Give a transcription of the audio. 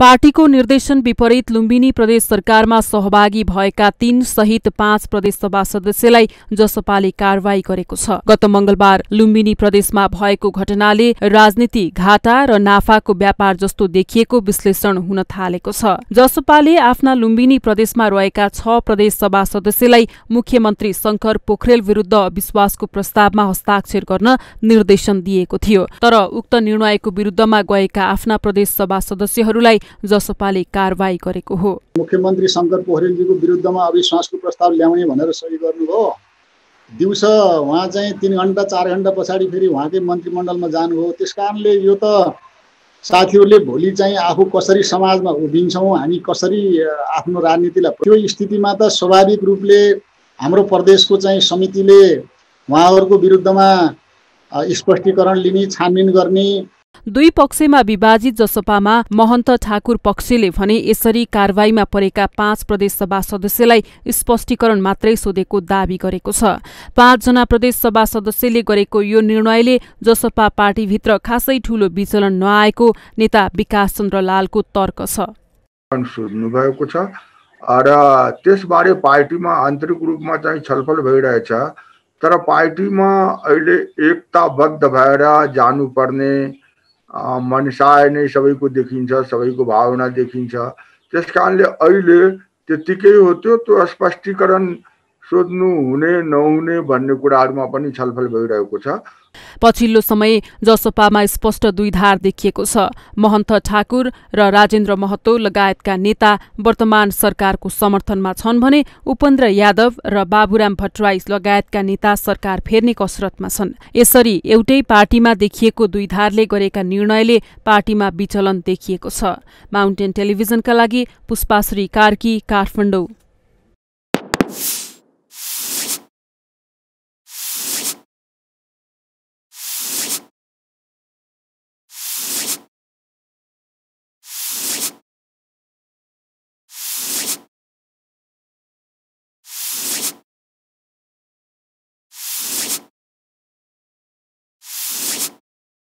पार्टीको निर्देशन विपरीत लुम्बिनी प्रदेश सरकारमा सहभागी भएका तीन सहित पाँच प्रदेशसभा सदस्यलाई जसपाले कारवाही गरेको छ गत मंगलबार लुम्बिनी प्रदेशमा भएको घटनाले राजनीति घाटा र नाफाको व्यापार जस्तो देखिएको विश्लेषण हुन थालेको छ जसपाले आफ्ना लुम्बिनी प्रदेशमा रहेका छ प्रदेशसभा सदस्यलाई मुख्यमन्त्री शंकर पोखरेल विरूद्ध अविश्वासको प्रस्तावमा हस्ताक्षर गर्न निर्देशन दिएको थियो तर उक्त निर्णयको विरूद्धमा गएका आफ्ना प्रदेशसभा सदस्यहरूलाई जसपाले कारवाही गरेको हो मुख्यमन्त्री शङ्कर पोखरेलजीको विरुद्धमा अविश्वासको प्रस्ताव ल्याउने भनेर सही गर्नुभयो दिउँसो उहाँ चाहिँ तिन घन्टा चार घन्टा पछाडि फेरि उहाँकै मन्त्रीमण्डलमा जानुभयो त्यस कारणले यो त साथीहरूले भोलि चाहिँ आफू कसरी समाजमा उभिन्छौँ हामी कसरी आफ्नो राजनीतिलाई त्यो स्थितिमा त स्वाभाविक रूपले हाम्रो प्रदेशको चाहिँ समितिले उहाँहरूको विरुद्धमा स्पष्टीकरण लिने छानबिन गर्ने दुई पक्षमा विभाजित जसपामा महन्त ठाकुर पक्षले भने यसरी कारवाहीमा परेका पाँच प्रदेशसभा सदस्यलाई स्पष्टीकरण मात्रै सोधेको दावी गरेको छ पाँचजना प्रदेशसभा सदस्यले गरेको यो निर्णयले जसपा पार्टीभित्र खासै ठूलो विचलन नआएको नेता विकास चन्द्र लालको तर्क छ र त्यसबारे पार्टीमा आन्तरिक रूपमा चाहिँ छलफल भइरहेछ तर पार्टीमा अहिले एकताबद्ध भएर जानुपर्ने मनसाय नै सबैको देखिन्छ सबैको भावना देखिन्छ त्यस कारणले अहिले त्यत्तिकै हो त्यो त्यो स्पष्टीकरण सोध्नु हुने नहुने भन्ने कुराहरूमा पनि छलफल भइरहेको छ पछिल्लो समय जसपामा स्पष्ट दुई धार देखिएको छ महन्त ठाकुर र राजेन्द्र महतो लगायतका नेता वर्तमान सरकारको समर्थनमा छन् भने उपेन्द्र यादव र बाबुराम भट्टराई लगायतका नेता सरकार फेर्ने कसरतमा छन् यसरी एउटै पार्टीमा देखिएको दुई धारले गरेका निर्णयले पार्टीमा विचलन देखिएको छ माउन्टेन टेलिभिजनका लागि पुष्पाश्री कार्की काठमाडौँ